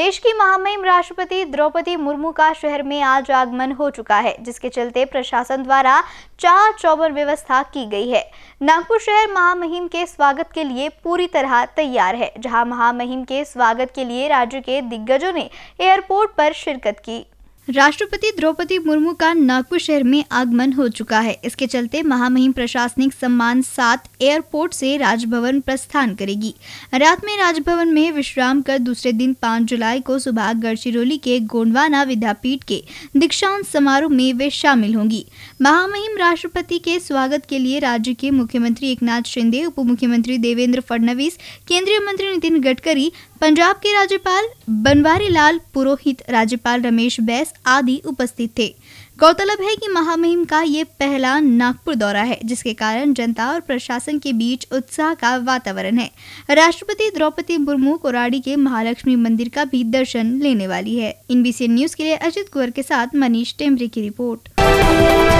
देश की महामहिम राष्ट्रपति द्रौपदी मुर्मू का शहर में आज आगमन हो चुका है जिसके चलते प्रशासन द्वारा चार चौबन व्यवस्था की गई है नागपुर शहर महामहिम के स्वागत के लिए पूरी तरह तैयार है जहां महामहिम के स्वागत के लिए राज्य के दिग्गजों ने एयरपोर्ट पर शिरकत की राष्ट्रपति द्रौपदी मुर्मू का नागपुर शहर में आगमन हो चुका है इसके चलते महामहिम प्रशासनिक सम्मान सात एयरपोर्ट से राजभवन प्रस्थान करेगी रात में राजभवन में विश्राम कर दूसरे दिन 5 जुलाई को सुबह गढ़चिरौली के गोंडवाना विद्यापीठ के दीक्षांत समारोह में वे शामिल होंगी महामहिम राष्ट्रपति के स्वागत के लिए राज्य के मुख्यमंत्री एक शिंदे उप मुख्यमंत्री देवेंद्र फडणवीस केंद्रीय मंत्री नितिन गडकरी पंजाब के राज्यपाल बनवारी लाल पुरोहित राज्यपाल रमेश बैस आदि उपस्थित थे गौरतलब है कि महामहिम का ये पहला नागपुर दौरा है जिसके कारण जनता और प्रशासन के बीच उत्साह का वातावरण है राष्ट्रपति द्रौपदी मुर्मू कोराड़ी के महालक्ष्मी मंदिर का भी दर्शन लेने वाली है इन न्यूज के लिए अजित कुंवर के साथ मनीष टेम्बरी की रिपोर्ट